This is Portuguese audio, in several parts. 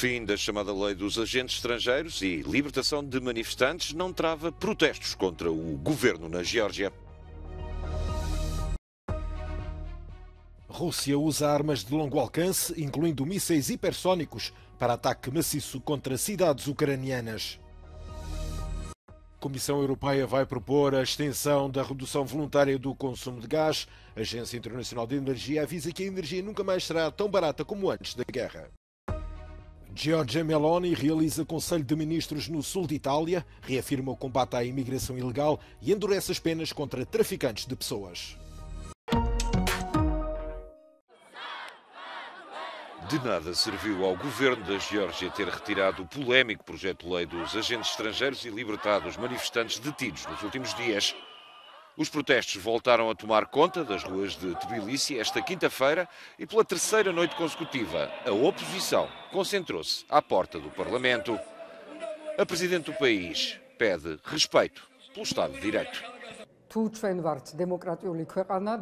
fim da chamada lei dos agentes estrangeiros e libertação de manifestantes não trava protestos contra o governo na Geórgia. Rússia usa armas de longo alcance, incluindo mísseis hipersónicos, para ataque maciço contra cidades ucranianas. A Comissão Europeia vai propor a extensão da redução voluntária do consumo de gás. A Agência Internacional de Energia avisa que a energia nunca mais será tão barata como antes da guerra. Giorgia Meloni realiza Conselho de Ministros no sul de Itália, reafirma o combate à imigração ilegal e endurece as penas contra traficantes de pessoas. De nada serviu ao governo da Geórgia ter retirado o polémico projeto de lei dos agentes estrangeiros e libertado os manifestantes detidos nos últimos dias. Os protestos voltaram a tomar conta das ruas de Tbilisi esta quinta-feira e, pela terceira noite consecutiva, a oposição concentrou-se à porta do Parlamento. A presidente do país pede respeito pelo Estado de Direito. თუ ჩვენ ვართ დემოკრატიული ქვეყანა,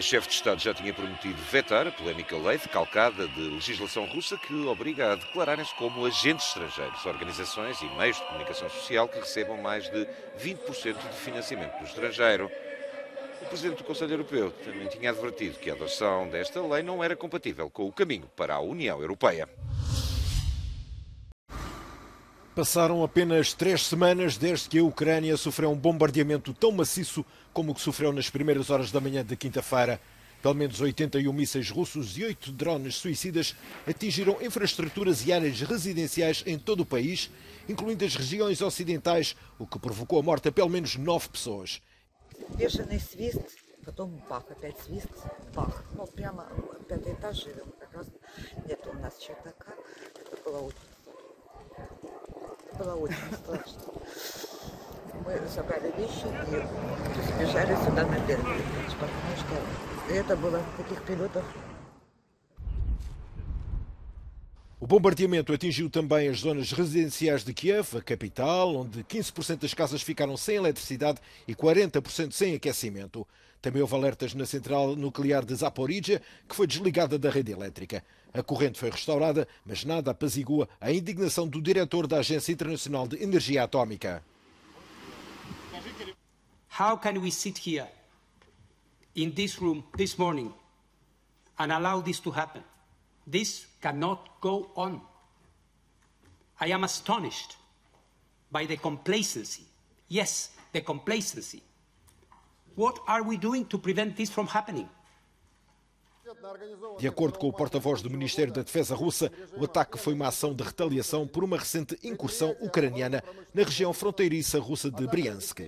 a chefe de Estado já tinha prometido vetar a polémica lei decalcada de legislação russa que obriga a declararem-se como agentes estrangeiros organizações e meios de comunicação social que recebam mais de 20% de financiamento do estrangeiro. O Presidente do Conselho Europeu também tinha advertido que a adoção desta lei não era compatível com o caminho para a União Europeia. Passaram apenas três semanas desde que a Ucrânia sofreu um bombardeamento tão maciço como o que sofreu nas primeiras horas da manhã de quinta-feira. Pelo menos 81 mísseis russos e 8 drones suicidas atingiram infraestruturas e áreas residenciais em todo o país, incluindo as regiões ocidentais, o que provocou a morte de pelo menos 9 pessoas очень страшно. Мы собрали вещи и сбежали сюда на первый потому что это было таких O bombardeamento atingiu também as zonas residenciais de Kiev, a capital, onde 15% das casas ficaram sem eletricidade e 40% sem aquecimento. Também houve alertas na central nuclear de Zaporizhia, que foi desligada da rede elétrica. A corrente foi restaurada, mas nada apazigua a indignação do diretor da Agência Internacional de Energia Atómica. How can we sit here in this room this morning and allow this to happen? This cannot go on. I am astonished by the complacency. Yes, the complacency What are we doing to prevent this from happening? De acordo com o porta-voz do Ministério da Defesa russa, o ataque foi uma ação de retaliação por uma recente incursão ucraniana na região fronteiriça russa de Bryansk.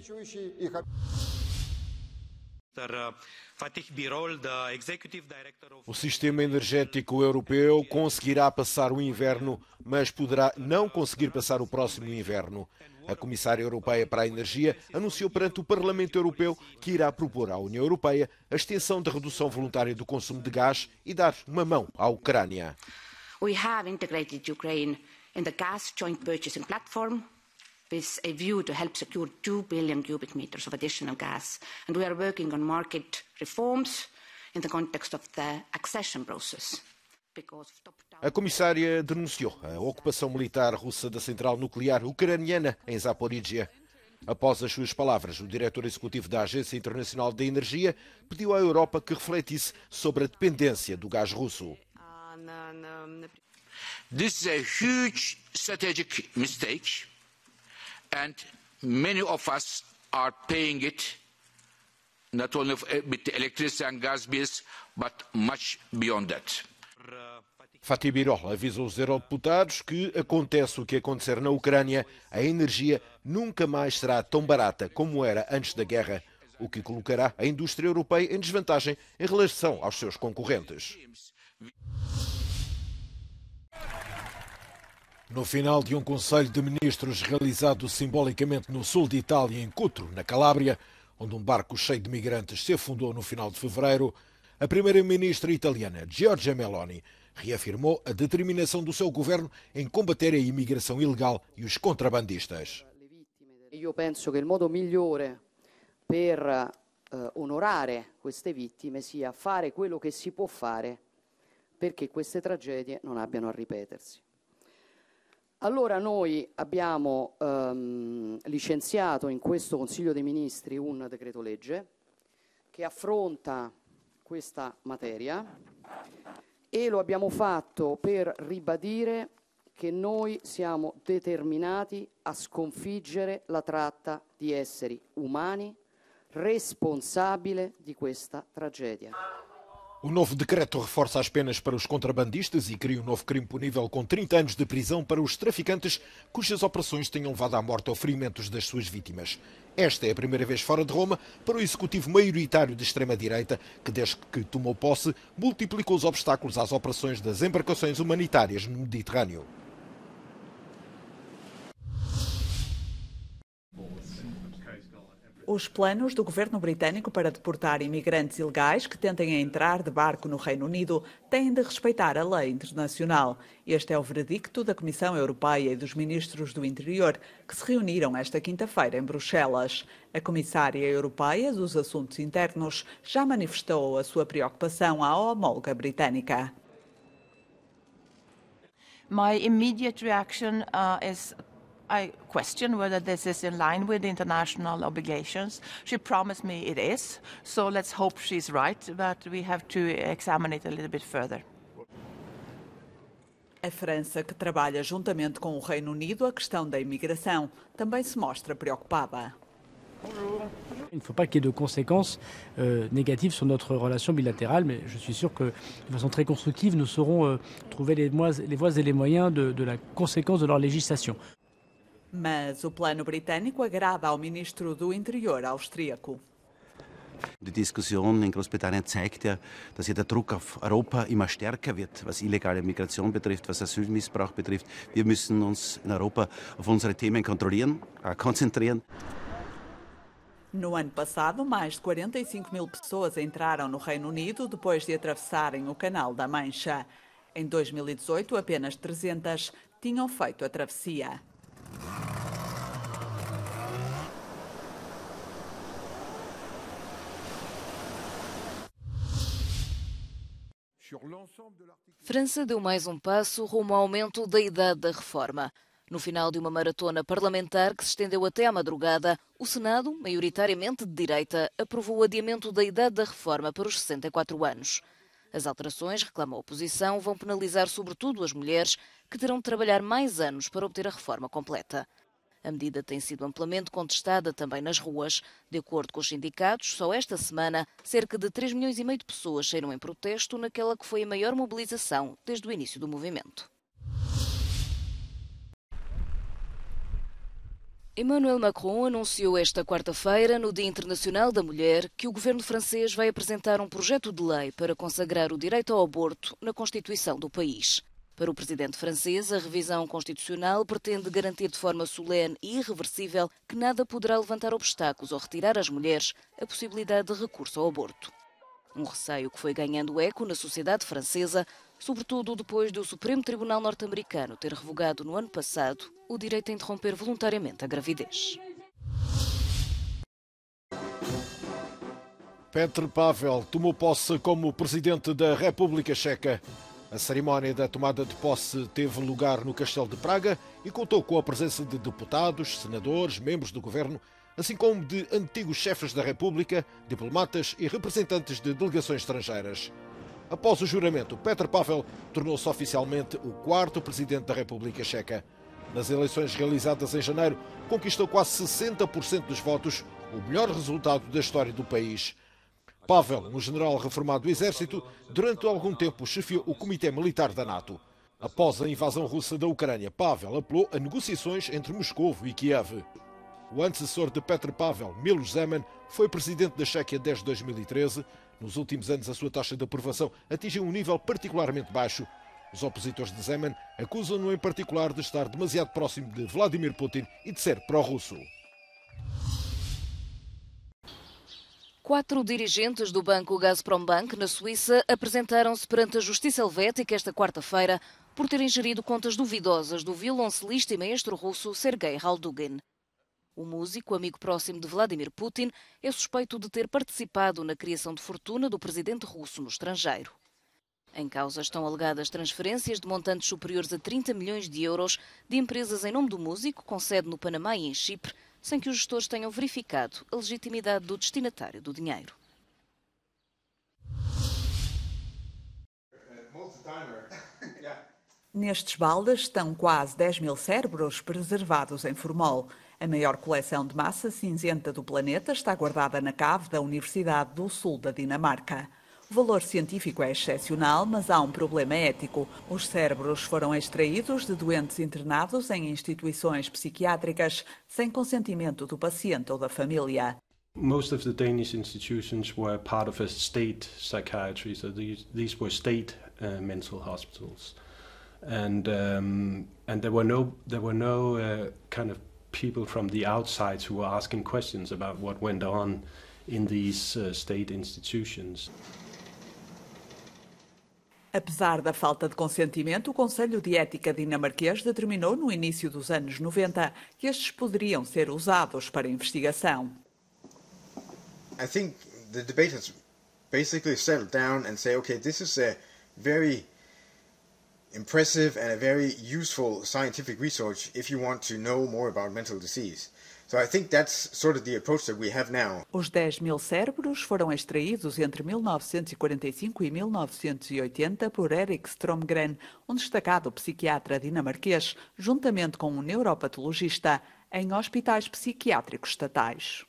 O sistema energético europeu conseguirá passar o inverno, mas poderá não conseguir passar o próximo inverno. A Comissária Europeia para a Energia anunciou perante o Parlamento Europeu que irá propor à União Europeia a extensão da redução voluntária do consumo de gás e dar uma mão à Ucrânia. We have integrated Ukraine in the gas joint purchasing platform with a view to help secure 2 billion cubic meters of additional gas. And we are working on market reforms in the context of the accession process. A comissária denunciou a ocupação militar russa da central nuclear ucraniana em Zaporizhia. Após as suas palavras, o diretor executivo da Agência Internacional de Energia pediu à Europa que refletisse sobre a dependência do gás russo. This is a huge strategic mistake. And many of us are paying it, not only eh, with electricity and gas bills, but much beyond that. Fatih Birol avisou os eurodeputados que acontece o que acontecer na Ucrânia, a energia nunca mais será tão barata como era antes da guerra, o que colocará a indústria europeia em desvantagem em relação aos seus concorrentes. No final de um Conselho de Ministros realizado simbolicamente no sul de Itália, em Cutro, na Calábria, onde um barco cheio de migrantes se afundou no final de fevereiro, a primeira-ministra italiana Giorgia Meloni reafirmou a determinação do seu governo em combater a imigração ilegal e os contrabandistas. Eu penso que o modo melhor para eh, onorare estas vítimas é fazer quello que se pode fazer, perché estas tragédias não abbiano a repetir-se. Allora noi abbiamo ehm, licenziato in questo Consiglio dei Ministri un decreto legge che affronta questa materia e lo abbiamo fatto per ribadire che noi siamo determinati a sconfiggere la tratta di esseri umani responsabile di questa tragedia. O novo decreto reforça as penas para os contrabandistas e cria um novo crime punível com 30 anos de prisão para os traficantes cujas operações tenham levado à morte ou ferimentos das suas vítimas. Esta é a primeira vez fora de Roma para o executivo maioritário de extrema-direita, que desde que tomou posse multiplicou os obstáculos às operações das embarcações humanitárias no Mediterrâneo. Os planos do governo britânico para deportar imigrantes ilegais que tentem entrar de barco no Reino Unido têm de respeitar a lei internacional. Este é o veredicto da Comissão Europeia e dos ministros do Interior que se reuniram esta quinta-feira em Bruxelas. A comissária europeia dos Assuntos Internos já manifestou a sua preocupação à homóloga britânica. My immediate reaction uh, is I question whether this is in line with international obligations. She promised me it is, so let's hope she's right, but we have to examine it a little bit further. A França, que trabalha juntamente com o Reino Unido a questão da imigração, também se mostra preocupada. Il ne faut pas qu'il y ait de conséquences euh, négatives sur notre relation bilatérale, mais je suis sûr que de façon très constructive, nous saurons euh, trouver les, les voies et les moyens de, de la conséquence de leur législation. Mas o plano britânico agrada ao ministro do Interior austríaco. Die Diskussion in Großbritannien zeigt ja, dass hier der Druck auf Europa immer stärker wird, was illegale Migration betrifft, was Asylmissbrauch betrifft. Wir müssen uns in Europa auf unsere Themen kontrollieren, äh, konzentrieren. No ano passado, mais de 45 mil pessoas entraram no Reino Unido depois de atravessarem o Canal da Mancha. Em 2018, apenas 300 tinham feito a travessia. França deu mais um passo rumo ao aumento da idade da reforma. No final de uma maratona parlamentar que se estendeu até à madrugada, o Senado, maioritariamente de direita, aprovou o adiamento da idade da reforma para os 64 anos. As alterações, reclama a oposição, vão penalizar sobretudo as mulheres que terão de trabalhar mais anos para obter a reforma completa. A medida tem sido amplamente contestada também nas ruas. De acordo com os sindicatos, só esta semana, cerca de 3 milhões e meio de pessoas saíram em protesto naquela que foi a maior mobilização desde o início do movimento. Emmanuel Macron anunciou esta quarta-feira, no Dia Internacional da Mulher, que o governo francês vai apresentar um projeto de lei para consagrar o direito ao aborto na Constituição do país. Para o presidente francês, a revisão constitucional pretende garantir de forma solene e irreversível que nada poderá levantar obstáculos ou retirar às mulheres a possibilidade de recurso ao aborto. Um receio que foi ganhando eco na sociedade francesa, sobretudo depois do Supremo Tribunal norte-americano ter revogado no ano passado o direito a interromper voluntariamente a gravidez. Petr Pavel tomou posse como presidente da República Checa. A cerimónia da tomada de posse teve lugar no Castelo de Praga e contou com a presença de deputados, senadores, membros do governo, assim como de antigos chefes da República, diplomatas e representantes de delegações estrangeiras. Após o juramento, Petr Pavel tornou-se oficialmente o quarto presidente da República Checa. Nas eleições realizadas em janeiro, conquistou quase 60% dos votos, o melhor resultado da história do país. Pavel, um general reformado do Exército, durante algum tempo chefiou o Comitê Militar da NATO. Após a invasão russa da Ucrânia, Pavel apelou a negociações entre Moscou e Kiev. O antecessor de Petr Pavel, Miloš Zeman, foi presidente da Chequia desde 2013. Nos últimos anos, a sua taxa de aprovação atingiu um nível particularmente baixo. Os opositores de Zeman acusam-no em particular de estar demasiado próximo de Vladimir Putin e de ser pró-russo. Quatro dirigentes do banco Gazprombank, na Suíça, apresentaram-se perante a Justiça Helvética esta quarta-feira por terem gerido contas duvidosas do violoncelista e maestro russo Sergei Haldugin. O músico, amigo próximo de Vladimir Putin, é suspeito de ter participado na criação de fortuna do presidente russo no estrangeiro. Em causa estão alegadas transferências de montantes superiores a 30 milhões de euros de empresas em nome do músico, com sede no Panamá e em Chipre, sem que os gestores tenham verificado a legitimidade do destinatário do dinheiro. Nestes baldas estão quase 10 mil cérebros preservados em formol. A maior coleção de massa cinzenta do planeta está guardada na cave da Universidade do Sul da Dinamarca. O valor científico é excepcional, mas há um problema ético. Os cérebros foram extraídos de doentes internados em instituições psiquiátricas sem consentimento do paciente ou da família. Most of the Danish institutions were part of a state psychiatry, so these, these were state uh, mental hospitals, and um, and there were no there were no uh, kind of people from the outside who were asking questions about what went on in these uh, state institutions. Apesar da falta de consentimento, o Conselho de Ética dinamarquês determinou no início dos anos 90 que estes poderiam ser usados para investigação. I think the debate has basically settled down and say, okay, this is a very impressive and a very useful scientific research if you want to know more about mental disease. Os 10 mil cérebros foram extraídos entre 1945 e 1980 por Erik Stromgren, um destacado psiquiatra dinamarquês, juntamente com um neuropatologista, em hospitais psiquiátricos estatais.